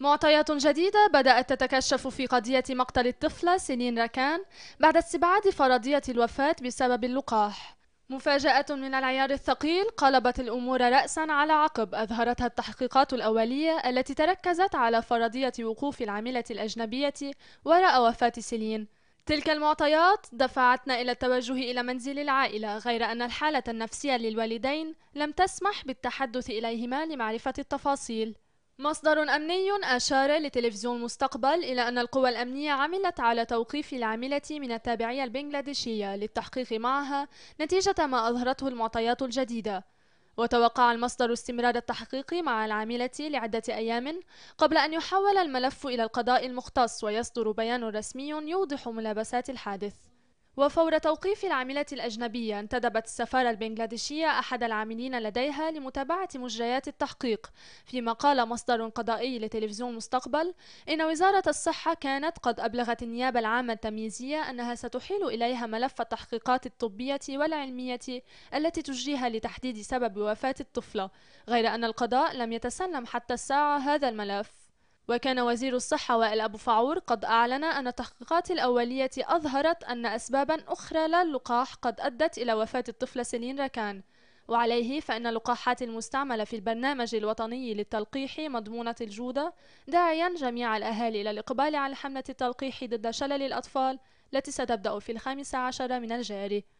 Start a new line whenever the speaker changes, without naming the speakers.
معطيات جديدة بدأت تتكشف في قضية مقتل الطفلة سنين ركان بعد استبعاد فرضية الوفاة بسبب اللقاح مفاجأة من العيار الثقيل قلبت الأمور رأسا على عقب أظهرتها التحقيقات الأولية التي تركزت على فرضية وقوف العاملة الأجنبية وراء وفاة سيلين تلك المعطيات دفعتنا إلى التوجه إلى منزل العائلة غير أن الحالة النفسية للوالدين لم تسمح بالتحدث إليهما لمعرفة التفاصيل مصدر أمني أشار لتلفزيون مستقبل إلى أن القوى الأمنية عملت على توقيف العاملة من التابعية البنغلاديشية للتحقيق معها نتيجة ما أظهرته المعطيات الجديدة وتوقع المصدر استمرار التحقيق مع العاملة لعدة أيام قبل أن يحول الملف إلى القضاء المختص ويصدر بيان رسمي يوضح ملابسات الحادث وفور توقيف العاملة الأجنبية انتدبت السفارة البنغلاديشية أحد العاملين لديها لمتابعة مجريات التحقيق فيما قال مصدر قضائي لتلفزيون مستقبل إن وزارة الصحة كانت قد أبلغت النيابة العامة التمييزية أنها ستحيل إليها ملف التحقيقات الطبية والعلمية التي تجريها لتحديد سبب وفاة الطفلة غير أن القضاء لم يتسلم حتى الساعة هذا الملف وكان وزير الصحة وائل أبو فعور قد أعلن أن التحقيقات الأولية أظهرت أن أسبابا أخرى للقاح قد أدت إلى وفاة الطفلة سنين ركان وعليه فإن اللقاحات المستعملة في البرنامج الوطني للتلقيح مضمونة الجودة داعيا جميع الأهالي إلى الإقبال على حملة التلقيح ضد شلل الأطفال التي ستبدأ في الخامس عشر من الجاري